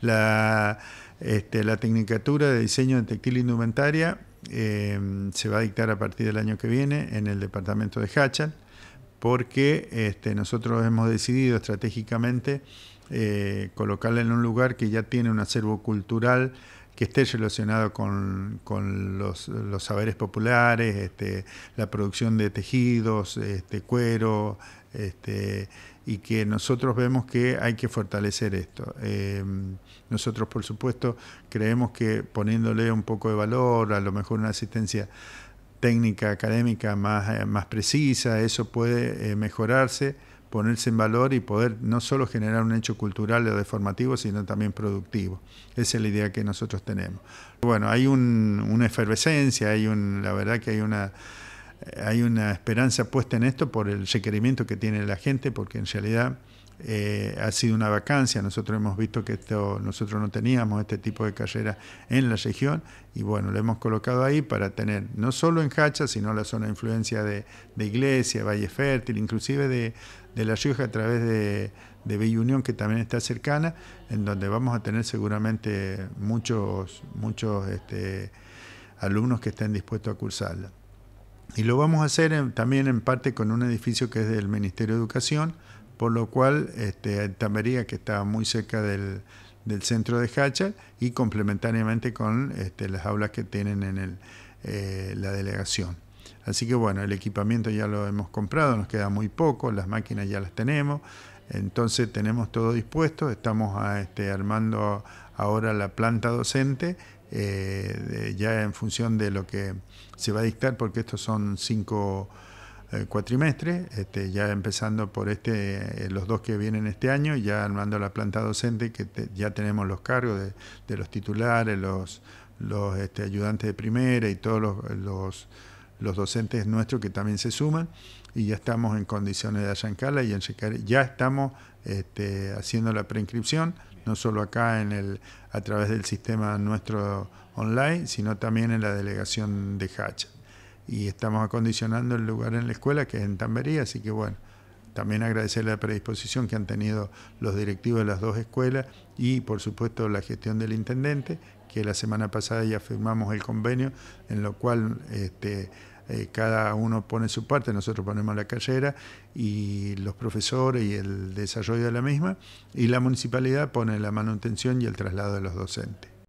La, este, la Tecnicatura de Diseño de Textil e Indumentaria eh, se va a dictar a partir del año que viene en el departamento de Hachal, porque este, nosotros hemos decidido estratégicamente eh, colocarla en un lugar que ya tiene un acervo cultural que esté relacionado con, los, saberes populares, este, la producción de tejidos, este, cuero, este, y que nosotros vemos que hay que fortalecer esto. Eh, nosotros, por supuesto, creemos que poniéndole un poco de valor, a lo mejor una asistencia técnica académica más, eh, más precisa, eso puede eh, mejorarse, ponerse en valor y poder no solo generar un hecho cultural o deformativo, sino también productivo. Esa es la idea que nosotros tenemos. Bueno, hay una efervescencia, hay un, la verdad que hay una hay una esperanza puesta en esto por el requerimiento que tiene la gente, porque en realidad eh, ha sido una vacancia. Nosotros hemos visto que esto, nosotros no teníamos este tipo de carrera en la región y bueno, lo hemos colocado ahí para tener no solo en Hacha, sino la zona de influencia de, Iglesia, Valle Fértil, inclusive de, La Rioja a través de, de Unión, que también está cercana, en donde vamos a tener seguramente muchos, muchos este, alumnos que estén dispuestos a cursarla. Y lo vamos a hacer también en parte con un edificio que es del Ministerio de Educación, por lo cual este, Tamería, que está muy cerca del, centro de Hacha, y complementariamente con este, las aulas que tienen en el, eh, la delegación. Así que bueno, el equipamiento ya lo hemos comprado, nos queda muy poco, las máquinas ya las tenemos, entonces tenemos todo dispuesto, estamos a, este, armando ahora la planta docente, eh, ya en función de lo que se va a dictar, porque estos son cinco eh, cuatrimestres, este, ya empezando por este, eh, los dos que vienen este año, ya armando la planta docente, que ya tenemos los cargos de, los titulares, los, los este, ayudantes de primera y todos los los docentes nuestros que también se suman y ya estamos en condiciones de arrancarla y en ya estamos este, haciendo la preinscripción, no solo acá en el, a través del sistema nuestro online, sino también en la delegación de Hacha. Y estamos acondicionando el lugar en la escuela que es en Tambería, así que bueno, también agradecer la predisposición que han tenido los directivos de las dos escuelas y, por supuesto, la gestión del intendente, que la semana pasada ya firmamos el convenio en lo cual este, eh, cada uno pone su parte, nosotros ponemos la carrera y los profesores y el desarrollo de la misma, y la municipalidad pone la manutención y el traslado de los docentes.